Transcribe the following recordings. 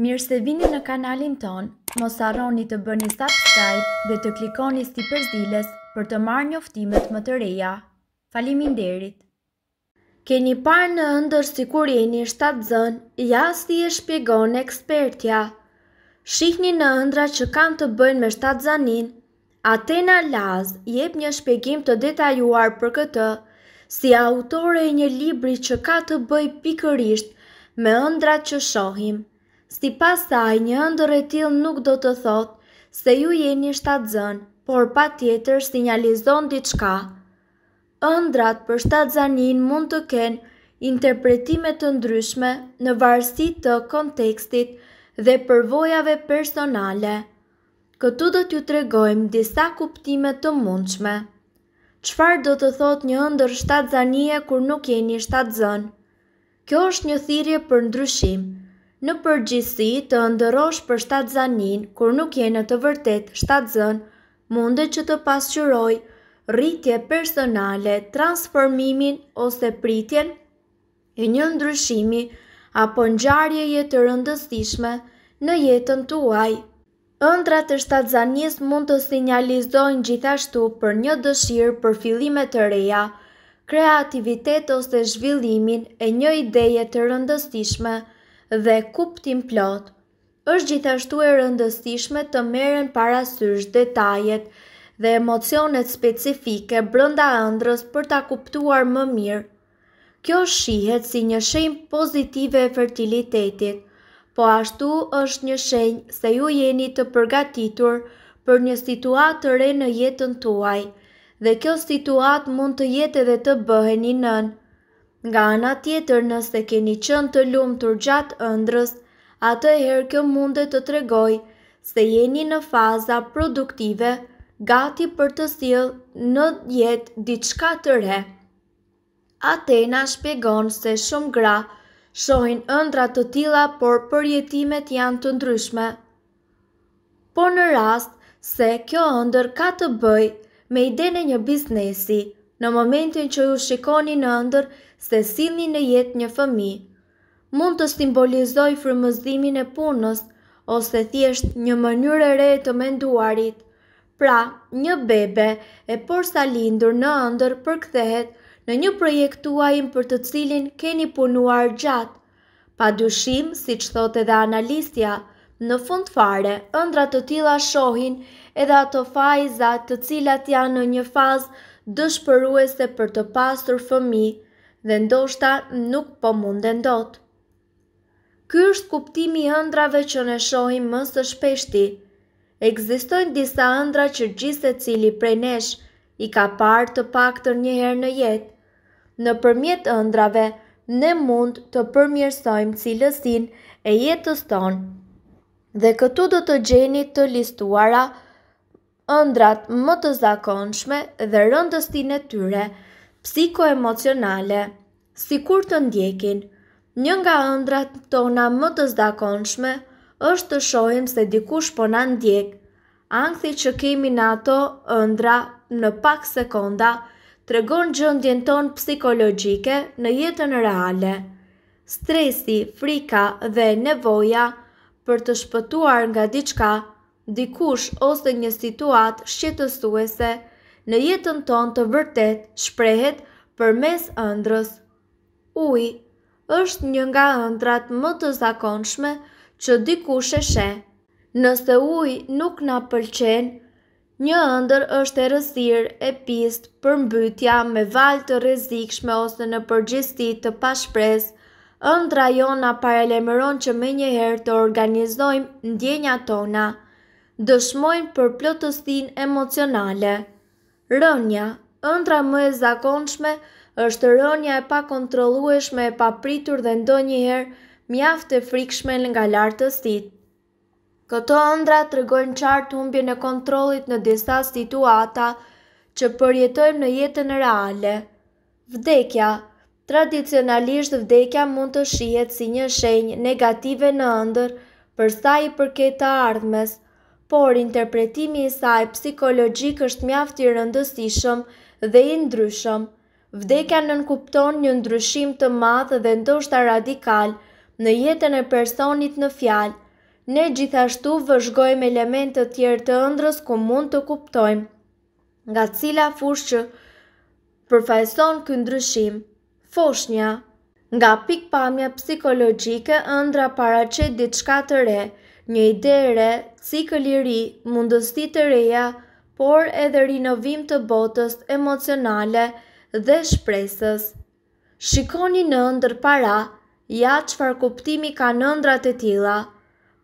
Mirë se vini në kanalin ton, mos arroni të bëni subscribe dhe të klikoni sti përzilës për të marrë një më të reja. Falimin derit! Keni parë në ndër si kur jeni shtatë zënë, ja si e shpjegon ekspertja. Shihni në ndra që kam të bëjnë me shtatë zanin, Atena Laz jep një shpjegim të detajuar për këtë, si autore e një libri që ka të bëj pikërisht me ëndrat që shohim. Si pas taj një ndër e til nuk do të thotë se ju jeni shtatë por pa tjetër sinjalizon diçka. Ëndrat për shtatë zanin mund të kenë interpretime të ndryshme në varsit të kontekstit dhe përvojave personale. Këtu do t'ju tregojmë disa kuptime të mundshme. Qfar do të thot një ndër shtatë kur nuk jeni shtatë Kjo është një thirje për ndryshim në përgjithsi të ndërosh për shtatë zanin kur nuk jenë të vërtet shtatë zën, mundet që të pasqyroj rritje personale, transformimin ose pritjen e një ndryshimi apo njarje jetë të rëndësishme në jetën tuaj. Ëndrat të shtatë zanis mund të sinjalizojnë gjithashtu për një dëshirë për filimet të reja, kreativitet ose zhvillimin e një ideje të rëndësishme, dhe kuptim plot, është gjithashtu e rëndësishme të meren parasysh detajet dhe emocionet specifike brënda andrës për ta kuptuar më mirë. Kjo shihet si një shenjë pozitive e fertilitetit, po ashtu është një shenjë se ju jeni të përgatitur për një situatë të re në jetën tuaj, dhe kjo situatë mund të jetë edhe të bëheni nënë. Nga ana tjetër nëse keni qënë të lumë të rgjatë ëndrës, atë e herë kjo mundet të tregoj se jeni në faza produktive gati për të silë në jetë diçka të re. Atena shpjegon se shumë gra shohin ëndra të tila por përjetimet janë të ndryshme. Por në rast se kjo ëndër ka të bëj me idene një biznesi, në momentin që ju shikoni në ëndër, se silni në jet një fëmi. Mund të simbolizoj frëmëzdimin e punës ose thjesht një mënyrë e re të menduarit. Pra, një bebe e porsa lindur në ëndër përkthehet në një projektuajim për të cilin keni punuar gjatë. Pa dyshim, si që thot edhe analistja, në fund fare, ëndrat të tila shohin edhe ato fajzat të cilat janë në një fazë dëshpëruese për të pasur fëmijë dhe ndoshta nuk po mund e ndot. Ky është kuptimi i ëndrave që ne shohim më së shpeshti. Ekzistojnë disa ëndra që gjithë e cili prej nesh i ka parë të pak të njëherë në jetë. Në përmjet ëndrave, ne mund të përmjërsojmë cilësin e jetës tonë. Dhe këtu do të gjeni të listuara ëndrat më të zakonshme dhe rëndës e tyre, psikoemocionale, si kur të ndjekin. Një nga ëndrat tona më të zdakonshme është të shohim se dikush po na ndjek. Ankthi që kemi në ato ëndra në pak sekonda tregon gjendjen tonë psikologjike në jetën reale. Stresi, frika dhe nevoja për të shpëtuar nga diçka, dikush ose një situatë shqetësuese në jetën ton të vërtet shprehet për mes ëndrës. Uj, është një nga ëndrat më të zakonshme që diku sheshe. Nëse uj nuk na pëlqen, Një ëndër është e rësirë e pistë për mbytja me valë të rezikshme ose në përgjisti të pashpres, ëndra jona parelemeron që me njëherë të organizojmë ndjenja tona, dëshmojmë për plotëstin emocionale. Rënja, ëndra më e zakonshme, është rënja e pa kontrolueshme e pa pritur dhe ndonjëherë mjaft e frikshme nga të stit. Këto ëndra të rëgojnë qartë umbje në kontrolit në disa situata që përjetojmë në jetën reale. Vdekja, tradicionalisht vdekja mund të shihet si një shenjë negative në ëndër përsa i përketa ardhmes, Por interpretimi i saj psikologjik është mjaft i rëndësishëm dhe i ndryshëm. Vdekja nënkupton një ndryshim të madh dhe ndoshta radikal në jetën e personit në fjalë. Ne gjithashtu vëzhgojmë elementë të tjerë të ëndrës ku mund të kuptojmë nga cila fushë përfaqëson kë ndryshim. Foshnja, nga pikpamja psikologjike, ëndra paraqet diçka të re një ide re, cikël i ri, të reja, por edhe rinovim të botës emocionale dhe shpresës. Shikoni në ëndër para, ja çfarë kuptimi ka ëndrat e tilla.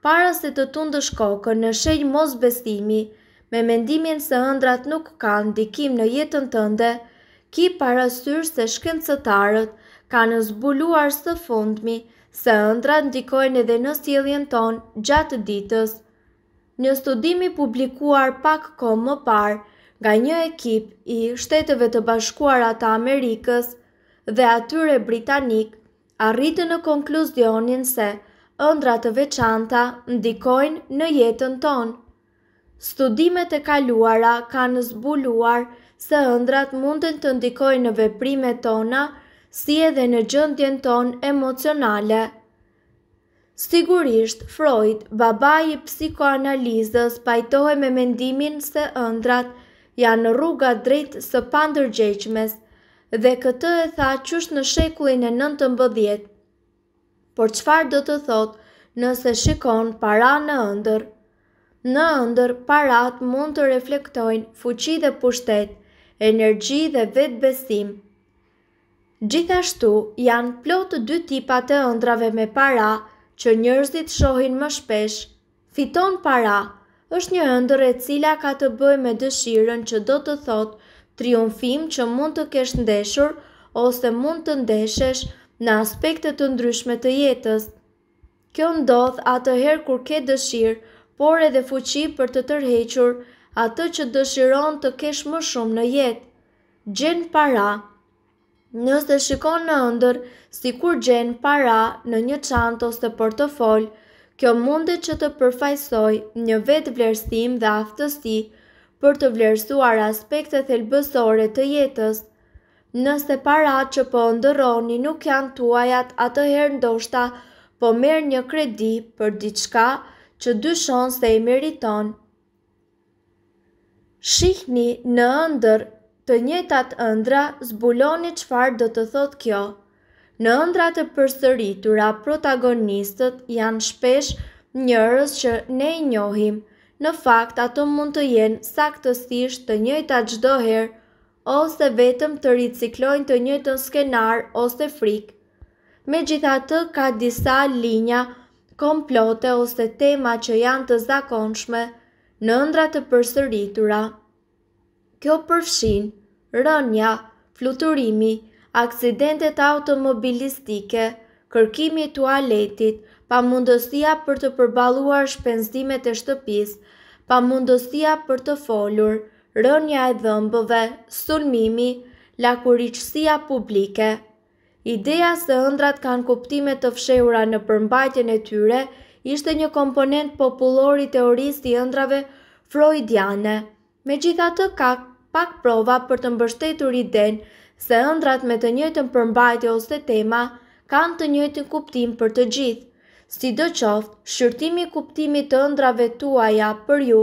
Para se të tundësh kokën në shenjë mos besimi, me mendimin se ëndrat nuk kanë ndikim në jetën tënde, ki parasysh se shkencëtarët kanë zbuluar së fundmi se ëndra ndikojnë edhe në sjelljen ton gjatë ditës. Një studimi publikuar pak ko më par nga një ekip i shteteve të bashkuara të Amerikës dhe atyre britanik, arritë në konkluzionin se ëndra të veçanta ndikojnë në jetën tonë. Studimet e kaluara kanë zbuluar se ëndrat mundën të ndikojnë në veprime tona si edhe në gjëndjen ton emocionale. Sigurisht, Freud, baba i psikoanalizës, pajtohe me mendimin se ëndrat janë rruga drejt së pandërgjeqmes dhe këtë e tha qysh në shekullin e 19. Por qëfar do të thotë nëse shikon para në ëndër? Në ëndër, parat mund të reflektojnë fuqi dhe pushtet, energji dhe vetë besimë, Gjithashtu janë plot dy tipa të ëndrave me para që njerëzit shohin më shpesh. Fiton para është një ëndër e cila ka të bëjë me dëshirën që do të thotë triumfim që mund të kesh ndeshur ose mund të ndeshesh në aspekte të ndryshme të jetës. Kjo ndodh atëherë kur ke dëshirë, por edhe fuqi për të tërhequr atë që dëshiron të kesh më shumë në jetë. Gjen para Nëse shikon në ëndër, si kur gjenë para në një qantë ose portofol, kjo munde që të përfajsoj një vetë vlerësim dhe aftësi për të vlerësuar aspektet thelbësore të jetës. Nëse para që po ndëroni nuk janë tuajat atëherë ndoshta po merë një kredi për diçka që dyshon se i meriton. Shihni në ëndër të njëtat ëndra zbuloni qëfar do të thot kjo. Në ëndra të përsëritura protagonistët janë shpesh njërës që ne i njohim, në fakt ato mund të jenë saktësisht të njëtat gjdoher herë, ose vetëm të riciklojnë të njëtën skenar ose frikë. Me gjitha të ka disa linja, komplote ose tema që janë të zakonshme, në ndra të përsëritura, Kjo përfshin rënja, fluturimi, aksidentet automobilistike, kërkimi i tualetit, pamundësia për të përballuar shpenzimet e shtëpisë, pamundësia për të folur, rënja e dhëmbëve, sulmimi, lakuriqësia publike. Ideja se ëndrat kanë kuptime të fshehura në përmbajtjen e tyre ishte një komponent popullor i teorisë ëndrave freudiane. Me gjitha të ka pak prova për të mbështetur i den se ëndrat me të njëtën përmbajtje ose tema kanë të njëtën kuptim për të gjithë. Si do qoftë, shqyrtimi kuptimit të ëndrave tuaja për ju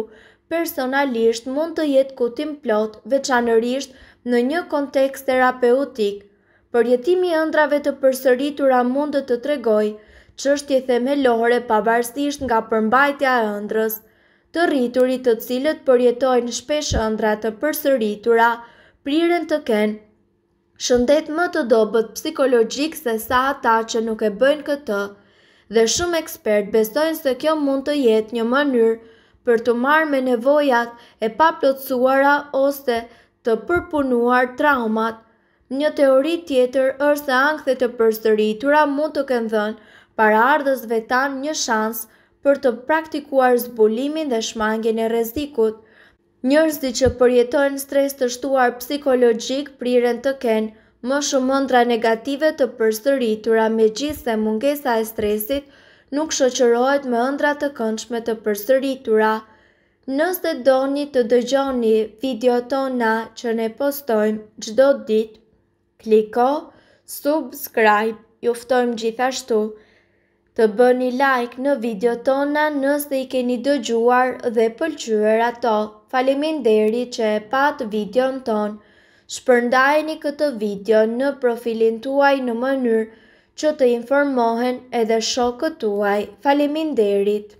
personalisht mund të jetë kutim plot veçanërisht në një kontekst terapeutik. Përjetimi ëndrave të përsëritura mund të të tregoj që është themelore pavarësisht nga përmbajtja e ëndrës, të rriturit të cilët përjetojnë shpeshë ndrat të përsëritura, priren të kenë shëndet më të dobët psikologjik se sa ata që nuk e bëjnë këtë, dhe shumë ekspert besojnë se kjo mund të jetë një mënyrë për të marrë me nevojat e pa plotësuara ose të përpunuar traumat. Një teori tjetër është se ankthe të përsëritura mund të kenë dhënë para ardhësve tan një shans për të praktikuar zbulimin dhe shmangin e rezikut. Njërzdi që përjetojnë stres të shtuar psikologjik priren të kenë më shumë mëndra negative të përsëritura me gjithë mungesa e stresit nuk shoqërohet me ëndra të këndshme të përsëritura. Nëse doni të dëgjoni video tona që ne postojmë gjdo dit, kliko, subscribe, juftojmë gjithashtu, të bëni like në video tona nëse i keni dëgjuar dhe pëlqyër ato. Falimin deri që e pat video në tonë. Shpërndajni këtë video në profilin tuaj në mënyrë që të informohen edhe shokët tuaj. Falimin derit.